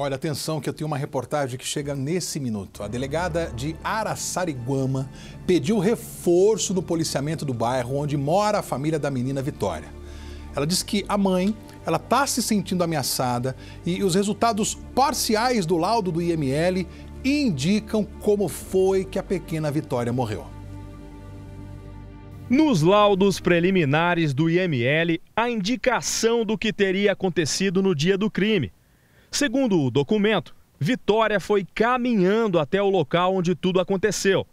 Olha, atenção que eu tenho uma reportagem que chega nesse minuto. A delegada de Araçariguama pediu reforço no policiamento do bairro onde mora a família da menina Vitória. Ela diz que a mãe, ela está se sentindo ameaçada e os resultados parciais do laudo do IML indicam como foi que a pequena Vitória morreu. Nos laudos preliminares do IML, a indicação do que teria acontecido no dia do crime Segundo o documento, Vitória foi caminhando até o local onde tudo aconteceu.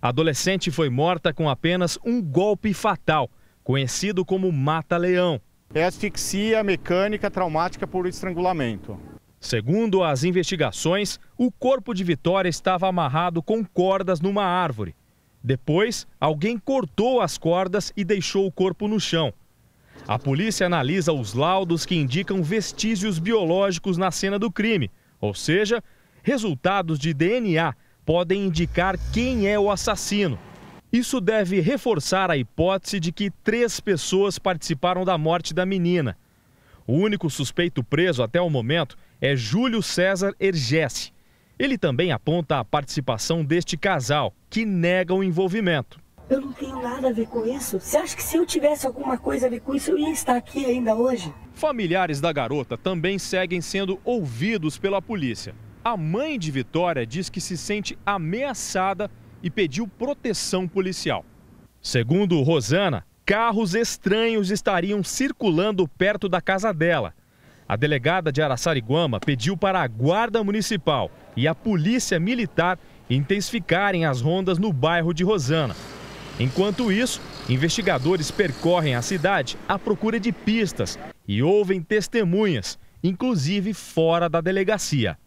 A adolescente foi morta com apenas um golpe fatal, conhecido como mata-leão. É asfixia mecânica traumática por estrangulamento. Segundo as investigações, o corpo de Vitória estava amarrado com cordas numa árvore. Depois, alguém cortou as cordas e deixou o corpo no chão. A polícia analisa os laudos que indicam vestígios biológicos na cena do crime, ou seja, resultados de DNA podem indicar quem é o assassino. Isso deve reforçar a hipótese de que três pessoas participaram da morte da menina. O único suspeito preso até o momento é Júlio César Ergesse. Ele também aponta a participação deste casal, que nega o envolvimento. Eu não tenho nada a ver com isso. Você acha que se eu tivesse alguma coisa a ver com isso, eu ia estar aqui ainda hoje? Familiares da garota também seguem sendo ouvidos pela polícia. A mãe de Vitória diz que se sente ameaçada e pediu proteção policial. Segundo Rosana, carros estranhos estariam circulando perto da casa dela. A delegada de Araçariguama pediu para a Guarda Municipal e a Polícia Militar intensificarem as rondas no bairro de Rosana, Enquanto isso, investigadores percorrem a cidade à procura de pistas e ouvem testemunhas, inclusive fora da delegacia.